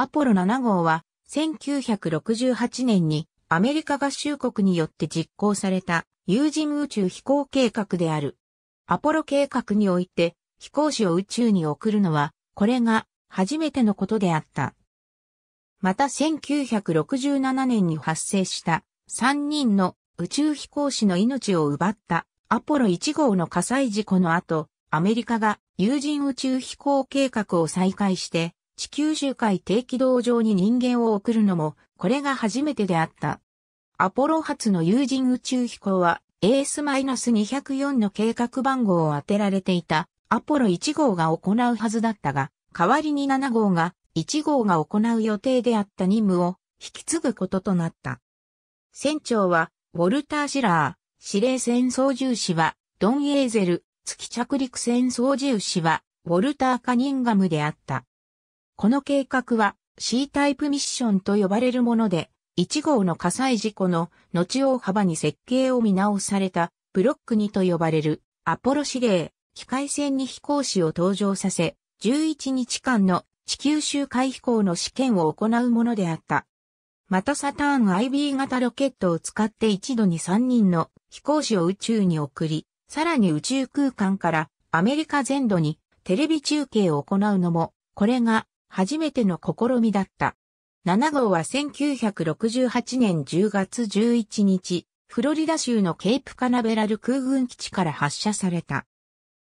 アポロ7号は1968年にアメリカ合衆国によって実行された有人宇宙飛行計画である。アポロ計画において飛行士を宇宙に送るのはこれが初めてのことであった。また1967年に発生した3人の宇宙飛行士の命を奪ったアポロ1号の火災事故の後、アメリカが有人宇宙飛行計画を再開して地球周回低軌道上に人間を送るのも、これが初めてであった。アポロ発の有人宇宙飛行は、AS-204 の計画番号を当てられていた、アポロ1号が行うはずだったが、代わりに7号が、1号が行う予定であった任務を引き継ぐこととなった。船長は、ウォルター・シラー、司令船操縦士は、ドン・エーゼル、月着陸船操縦士は、ウォルター・カニンガムであった。この計画は C タイプミッションと呼ばれるもので、1号の火災事故の後大幅に設計を見直されたブロック2と呼ばれるアポロ指令、機械船に飛行士を登場させ、11日間の地球周回飛行の試験を行うものであった。またサターン IB 型ロケットを使って一度に3人の飛行士を宇宙に送り、さらに宇宙空間からアメリカ全土にテレビ中継を行うのも、これが初めての試みだった。7号は1968年10月11日、フロリダ州のケープカナベラル空軍基地から発射された。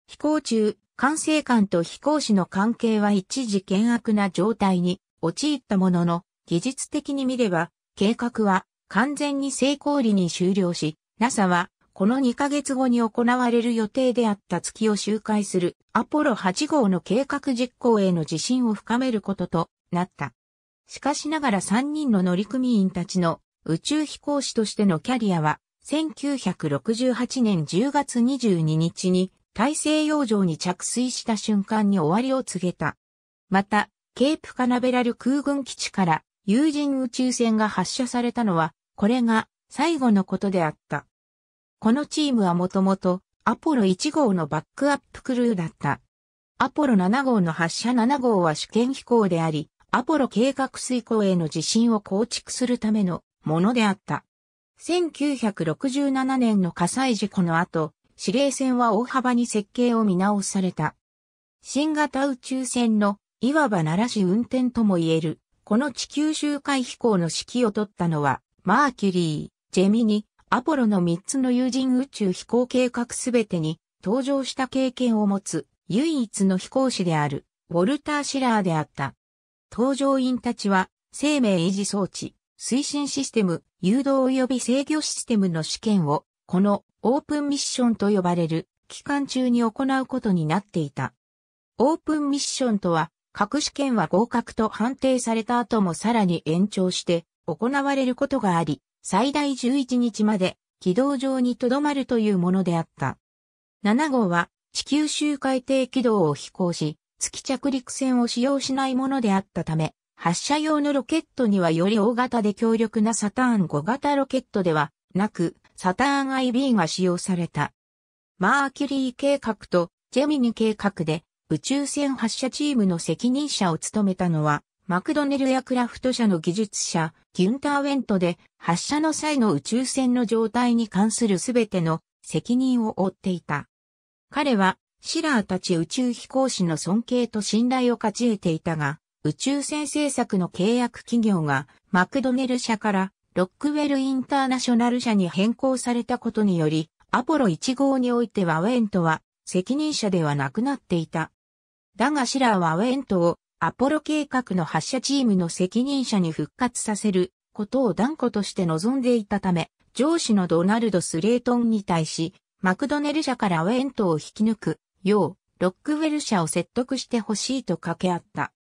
飛行中、管制官と飛行士の関係は一時険悪な状態に陥ったものの、技術的に見れば、計画は完全に成功裏に終了し、NASA はこの2ヶ月後に行われる予定であった月を周回するアポロ8号の計画実行への自信を深めることとなった。しかしながら3人の乗組員たちの宇宙飛行士としてのキャリアは、1968年10月22日に大西洋上に着水した瞬間に終わりを告げた。また、ケープカナベラル空軍基地から有人宇宙船が発射されたのは、これが最後のことであった。このチームはもともとアポロ1号のバックアップクルーだった。アポロ7号の発射7号は試験飛行であり、アポロ計画遂行への自信を構築するためのものであった。1967年の火災事故の後、司令船は大幅に設計を見直された。新型宇宙船のいわば奈良市運転とも言える、この地球周回飛行の指揮を取ったのは、マーキュリー、ジェミニ、アポロの3つの有人宇宙飛行計画すべてに登場した経験を持つ唯一の飛行士であるウォルター・シラーであった。搭乗員たちは生命維持装置、推進システム、誘導及び制御システムの試験をこのオープンミッションと呼ばれる期間中に行うことになっていた。オープンミッションとは、各試験は合格と判定された後もさらに延長して行われることがあり、最大11日まで軌道上に留まるというものであった。7号は地球周回低軌道を飛行し、月着陸船を使用しないものであったため、発射用のロケットにはより大型で強力なサターン5型ロケットではなく、サターン IB が使用された。マーキュリー計画とジェミニ計画で宇宙船発射チームの責任者を務めたのはマクドネルやクラフト社の技術者、ギュンター・ウェントで、発射の際の宇宙船の状態に関するすべての責任を負っていた。彼は、シラーたち宇宙飛行士の尊敬と信頼を勝ち得ていたが、宇宙船製作の契約企業がマクドネル社からロックウェルインターナショナル社に変更されたことにより、アポロ1号においてはウェントは責任者ではなくなっていた。だがシラーはウェントをアポロ計画の発射チームの責任者に復活させることを断固として望んでいたため、上司のドナルド・スレートンに対し、マクドネル社からウェントを引き抜くよう、ロックウェル社を説得してほしいと掛け合った。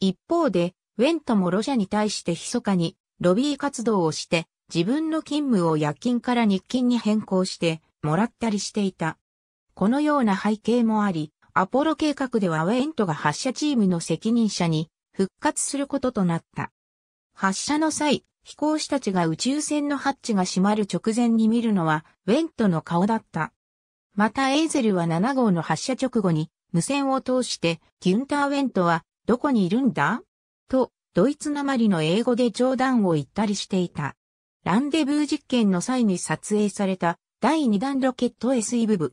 一方で、ウェントもロジャに対して密かにロビー活動をして、自分の勤務を夜勤から日勤に変更してもらったりしていた。このような背景もあり、アポロ計画ではウェントが発射チームの責任者に復活することとなった。発射の際、飛行士たちが宇宙船のハッチが閉まる直前に見るのは、ウェントの顔だった。またエイゼルは7号の発射直後に、無線を通して、ギュンター・ウェントは、どこにいるんだと、ドイツなまりの英語で冗談を言ったりしていた。ランデブー実験の際に撮影された、第2弾ロケット SE 部。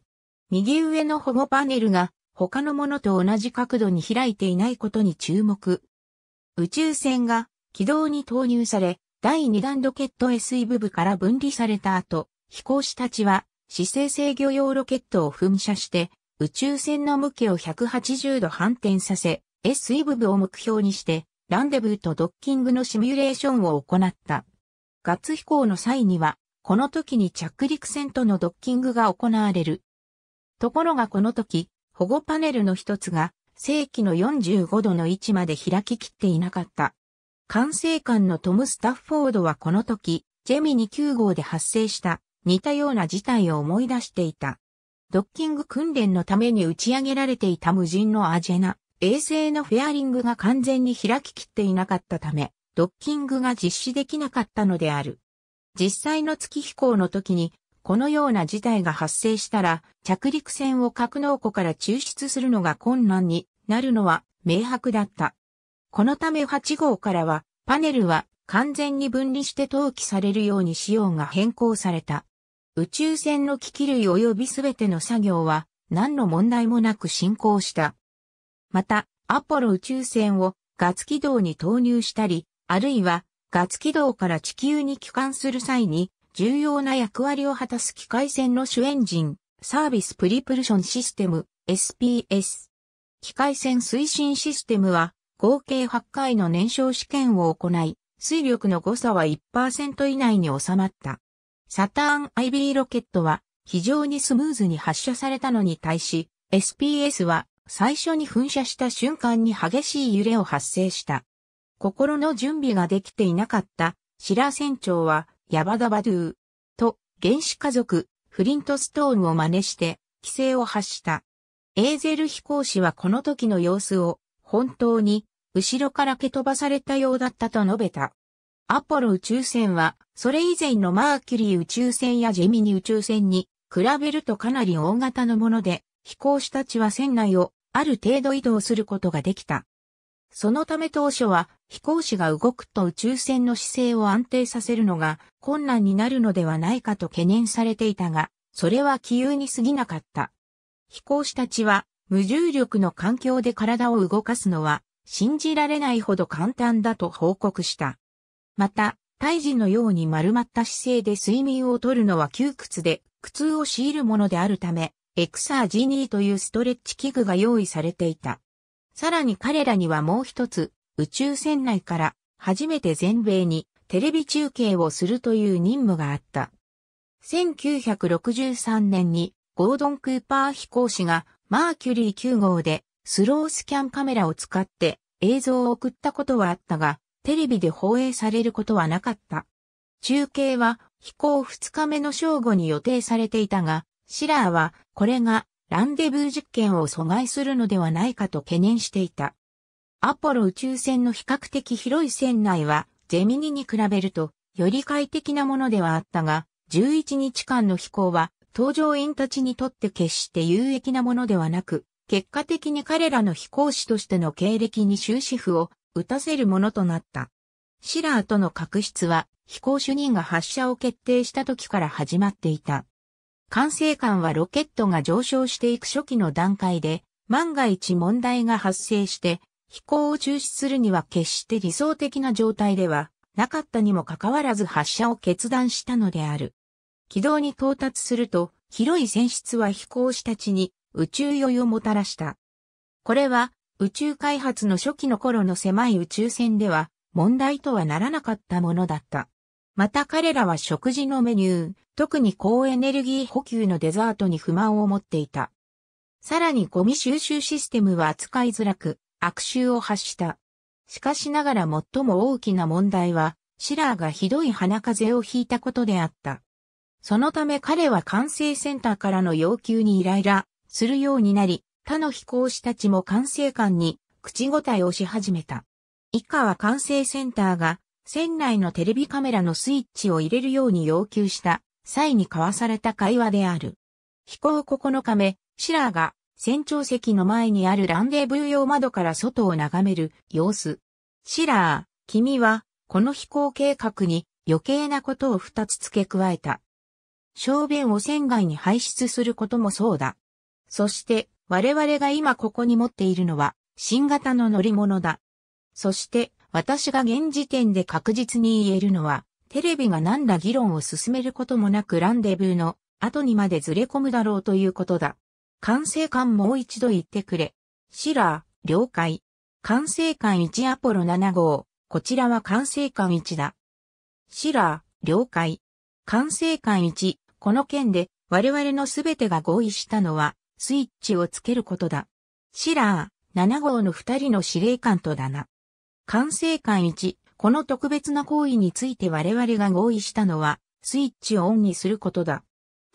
右上の保護パネルが、他のものと同じ角度に開いていないことに注目。宇宙船が軌道に投入され、第2弾ロケット SE 部部から分離された後、飛行士たちは姿勢制御用ロケットを噴射して、宇宙船の向きを180度反転させ、SE 部部を目標にして、ランデブーとドッキングのシミュレーションを行った。ガッツ飛行の際には、この時に着陸船とのドッキングが行われる。ところがこの時、保護パネルの一つが正規の45度の位置まで開ききっていなかった。管制官のトム・スタッフォードはこの時、ジェミニ9号で発生した似たような事態を思い出していた。ドッキング訓練のために打ち上げられていた無人のアジェナ、衛星のフェアリングが完全に開ききっていなかったため、ドッキングが実施できなかったのである。実際の月飛行の時にこのような事態が発生したら、着陸船を格納庫から抽出するのが困難になるのは明白だった。このため8号からは、パネルは完全に分離して投棄されるように仕様が変更された。宇宙船の機器類及びすべての作業は何の問題もなく進行した。また、アポロ宇宙船をガツ軌道に投入したり、あるいはガツ軌道から地球に帰還する際に重要な役割を果たす機械船の主エンジン、サービスプリプルションシステム、SPS。機械船推進システムは、合計8回の燃焼試験を行い、水力の誤差は1%以内に収まった。サターン IB ロケットは非常にスムーズに発射されたのに対し、SPS は最初に噴射した瞬間に激しい揺れを発生した。心の準備ができていなかった、シラ船長はヤバダバドゥー、と、原始家族、フリントストーンを真似して、規制を発した。エーゼル飛行士はこの時の様子を、本当に、後ろから蹴飛ばされたようだったと述べた。アポロ宇宙船は、それ以前のマーキュリー宇宙船やジェミニ宇宙船に、比べるとかなり大型のもので、飛行士たちは船内を、ある程度移動することができた。そのため当初は飛行士が動くと宇宙船の姿勢を安定させるのが困難になるのではないかと懸念されていたが、それは気憂に過ぎなかった。飛行士たちは、無重力の環境で体を動かすのは、信じられないほど簡単だと報告した。また、胎児のように丸まった姿勢で睡眠をとるのは窮屈で、苦痛を強いるものであるため、エクサージニーというストレッチ器具が用意されていた。さらに彼らにはもう一つ、宇宙船内から初めて全米にテレビ中継をするという任務があった。1963年にゴードン・クーパー飛行士がマーキュリー9号でスロースキャンカメラを使って映像を送ったことはあったが、テレビで放映されることはなかった。中継は飛行2日目の正午に予定されていたが、シラーはこれがランデブー実験を阻害するのではないかと懸念していた。アポロ宇宙船の比較的広い船内はゼミニに比べると、より快適なものではあったが、11日間の飛行は、搭乗員たちにとって決して有益なものではなく、結果的に彼らの飛行士としての経歴に終止符を打たせるものとなった。シラーとの確執は、飛行主任が発射を決定した時から始まっていた。管制官はロケットが上昇していく初期の段階で、万が一問題が発生して、飛行を中止するには決して理想的な状態ではなかったにもかかわらず発射を決断したのである。軌道に到達すると、広い船室は飛行士たちに宇宙酔いをもたらした。これは宇宙開発の初期の頃の狭い宇宙船では問題とはならなかったものだった。また彼らは食事のメニュー、特に高エネルギー補給のデザートに不満を持っていた。さらにゴミ収集システムは扱いづらく、悪臭を発した。しかしながら最も大きな問題は、シラーがひどい鼻風邪をひいたことであった。そのため彼は管制センターからの要求にイライラするようになり、他の飛行士たちも管制官に口答えをし始めた。以下は管制センターが船内のテレビカメラのスイッチを入れるように要求した際に交わされた会話である。飛行9日目、シラーが船長席の前にあるランデブー用窓から外を眺める様子。シラー、君は、この飛行計画に余計なことを二つ付け加えた。小便を船外に排出することもそうだ。そして、我々が今ここに持っているのは、新型の乗り物だ。そして、私が現時点で確実に言えるのは、テレビが何ら議論を進めることもなくランデブーの後にまでずれ込むだろうということだ。管制官もう一度言ってくれ。シラー、了解。管制官1アポロ7号。こちらは管制官1だ。シラー、了解。管制官1、この件で我々のすべてが合意したのは、スイッチをつけることだ。シラー、7号の2人の司令官とだな。管制官1、この特別な行為について我々が合意したのは、スイッチをオンにすることだ。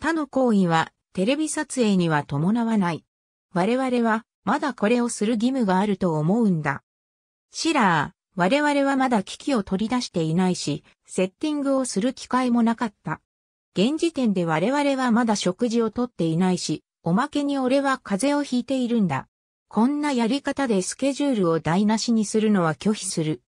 他の行為はテレビ撮影には伴わない。我々は、まだこれをする義務があると思うんだ。シラー、我々はまだ機器を取り出していないし、セッティングをする機会もなかった。現時点で我々はまだ食事をとっていないし、おまけに俺は風邪をひいているんだ。こんなやり方でスケジュールを台無しにするのは拒否する。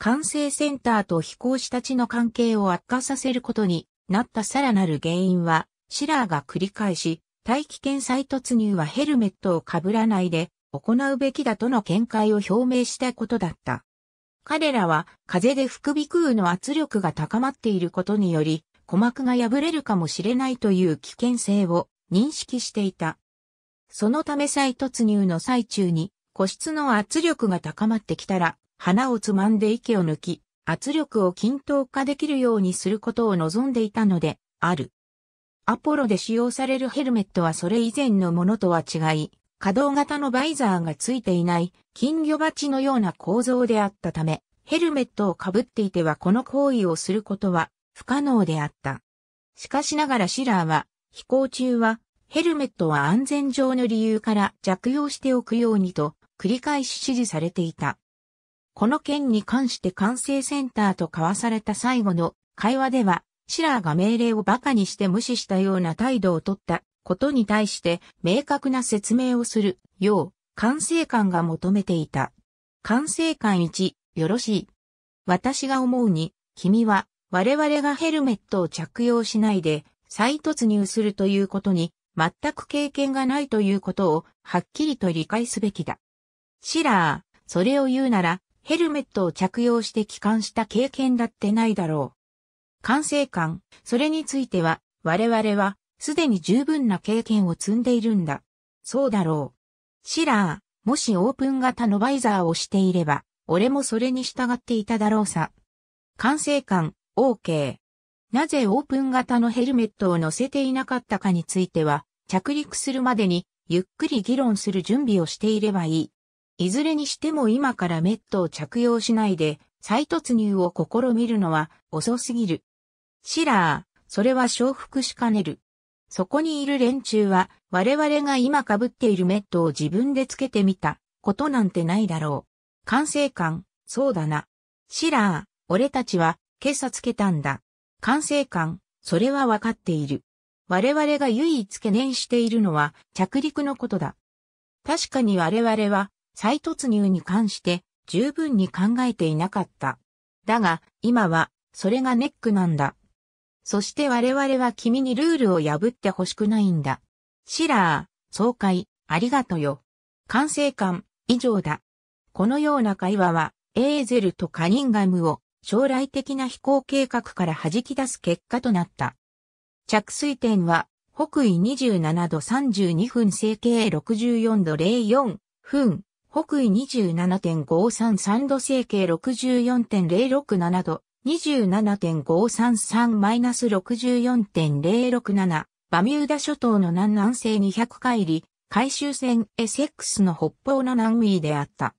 管制センターと飛行士たちの関係を悪化させることになったさらなる原因は、シラーが繰り返し、大気圏再突入はヘルメットを被らないで行うべきだとの見解を表明したことだった。彼らは風で副鼻腔の圧力が高まっていることにより、鼓膜が破れるかもしれないという危険性を認識していた。そのため再突入の最中に、個室の圧力が高まってきたら、鼻をつまんで息を抜き、圧力を均等化できるようにすることを望んでいたので、ある。アポロで使用されるヘルメットはそれ以前のものとは違い、稼働型のバイザーがついていない金魚鉢のような構造であったため、ヘルメットをかぶっていてはこの行為をすることは不可能であった。しかしながらシラーは、飛行中はヘルメットは安全上の理由から着用しておくようにと繰り返し指示されていた。この件に関して管制センターと交わされた最後の会話では、シラーが命令を馬鹿にして無視したような態度をとったことに対して明確な説明をするよう、管制官が求めていた。管制官1、よろしい。私が思うに、君は我々がヘルメットを着用しないで再突入するということに全く経験がないということをはっきりと理解すべきだ。シラー、それを言うならヘルメットを着用して帰還した経験だってないだろう。管制官、それについては、我々は、すでに十分な経験を積んでいるんだ。そうだろう。シラー、もしオープン型のバイザーをしていれば、俺もそれに従っていただろうさ。管制官、OK。なぜオープン型のヘルメットを乗せていなかったかについては、着陸するまでに、ゆっくり議論する準備をしていればいい。いずれにしても今からメットを着用しないで、再突入を試みるのは遅すぎる。シラー、それは承服しかねる。そこにいる連中は、我々が今被っているメットを自分でつけてみた、ことなんてないだろう。完成感、そうだな。シラー、俺たちは、今朝つけたんだ。完成感、それはわかっている。我々が唯一懸念しているのは、着陸のことだ。確かに我々は、再突入に関して、十分に考えていなかった。だが、今は、それがネックなんだ。そして我々は君にルールを破ってほしくないんだ。シラー、爽快、ありがとよ。完成感、以上だ。このような会話は、エーゼルとカニンガムを将来的な飛行計画から弾き出す結果となった。着水点は、北緯27度32分整形64度04分、北緯27.533度整形64.067度27.533-64.067バミューダ諸島の南南西200海里、回収船 SX の北方の南ウィーであった。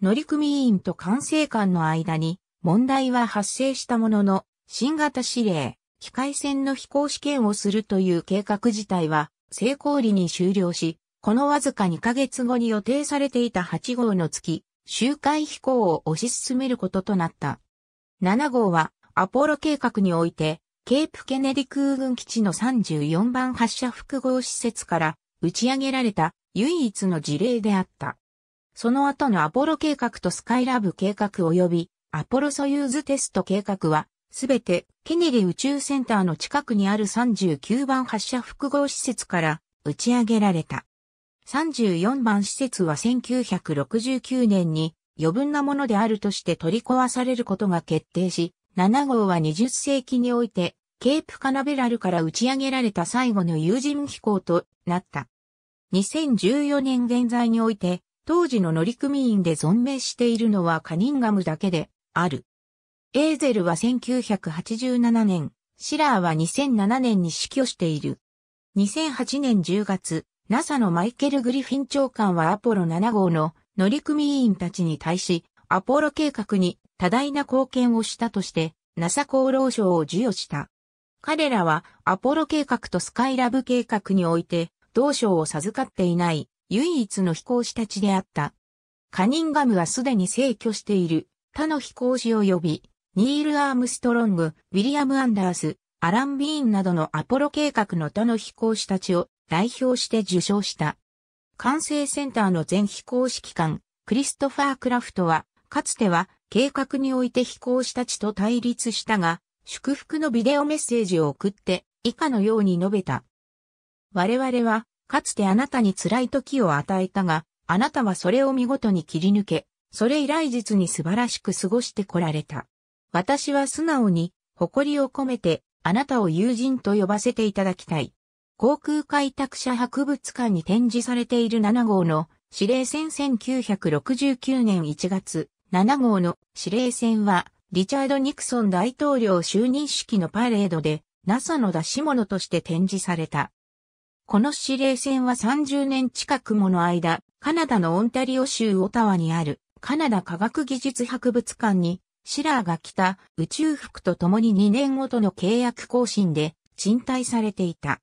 乗組員と管制官の間に問題は発生したものの、新型指令、機械船の飛行試験をするという計画自体は成功裏に終了し、このわずか2ヶ月後に予定されていた8号の月、周回飛行を推し進めることとなった。7号はアポロ計画において、ケープケネディ空軍基地の34番発射複合施設から打ち上げられた唯一の事例であった。その後のアポロ計画とスカイラブ計画及びアポロソユーズテスト計画は、すべてケネディ宇宙センターの近くにある39番発射複合施設から打ち上げられた。34番施設は1969年に余分なものであるとして取り壊されることが決定し、7号は20世紀において、ケープカナベラルから打ち上げられた最後の有人飛行となった。2014年現在において、当時の乗組員で存命しているのはカニンガムだけである。エーゼルは1987年、シラーは2007年に死去している。2008年10月、NASA のマイケル・グリフィン長官はアポロ7号の乗組員たちに対し、アポロ計画に多大な貢献をしたとして、NASA 功労賞を授与した。彼らは、アポロ計画とスカイラブ計画において、同賞を授かっていない、唯一の飛行士たちであった。カニンガムはすでに逝去している、他の飛行士を呼び、ニール・アームストロング、ウィリアム・アンダース、アラン・ビーンなどのアポロ計画の他の飛行士たちを代表して受賞した。管制センターの全飛行指揮官、クリストファー・クラフトは、かつては計画において飛行士たちと対立したが、祝福のビデオメッセージを送って以下のように述べた。我々は、かつてあなたに辛い時を与えたが、あなたはそれを見事に切り抜け、それ以来実に素晴らしく過ごしてこられた。私は素直に、誇りを込めて、あなたを友人と呼ばせていただきたい。航空開拓者博物館に展示されている7号の指令船1969年1月、7号の指令船は、リチャード・ニクソン大統領就任式のパレードで、NASA の出し物として展示された。この指令船は30年近くもの間、カナダのオンタリオ州オタワにあるカナダ科学技術博物館にシラーが着た宇宙服と共に2年ごとの契約更新で賃貸されていた。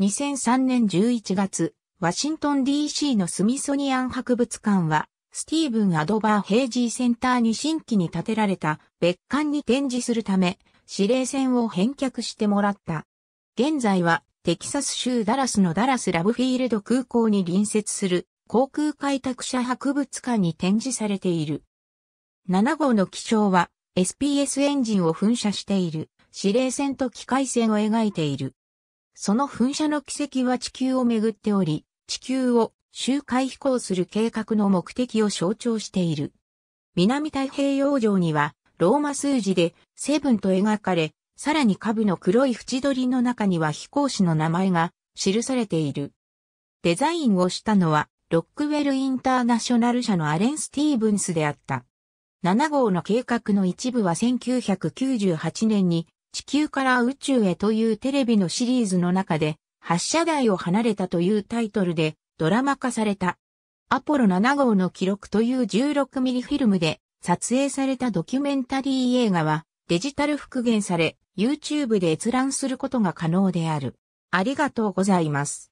2003年11月、ワシントン DC のスミソニアン博物館は、スティーブン・アドバー・ヘイジーセンターに新規に建てられた別館に展示するため、指令船を返却してもらった。現在は、テキサス州ダラスのダラス・ラブフィールド空港に隣接する航空開拓者博物館に展示されている。7号の気象は SPS エンジンを噴射している指令船と機械船を描いている。その噴射の軌跡は地球をめぐっており、地球を周回飛行する計画の目的を象徴している。南太平洋上には、ローマ数字でセブンと描かれ、さらに下部の黒い縁取りの中には飛行士の名前が記されている。デザインをしたのは、ロックウェルインターナショナル社のアレン・スティーブンスであった。7号の計画の一部は1998年に地球から宇宙へというテレビのシリーズの中で、発射台を離れたというタイトルでドラマ化された。アポロ7号の記録という1 6ミリフィルムで撮影されたドキュメンタリー映画はデジタル復元され YouTube で閲覧することが可能である。ありがとうございます。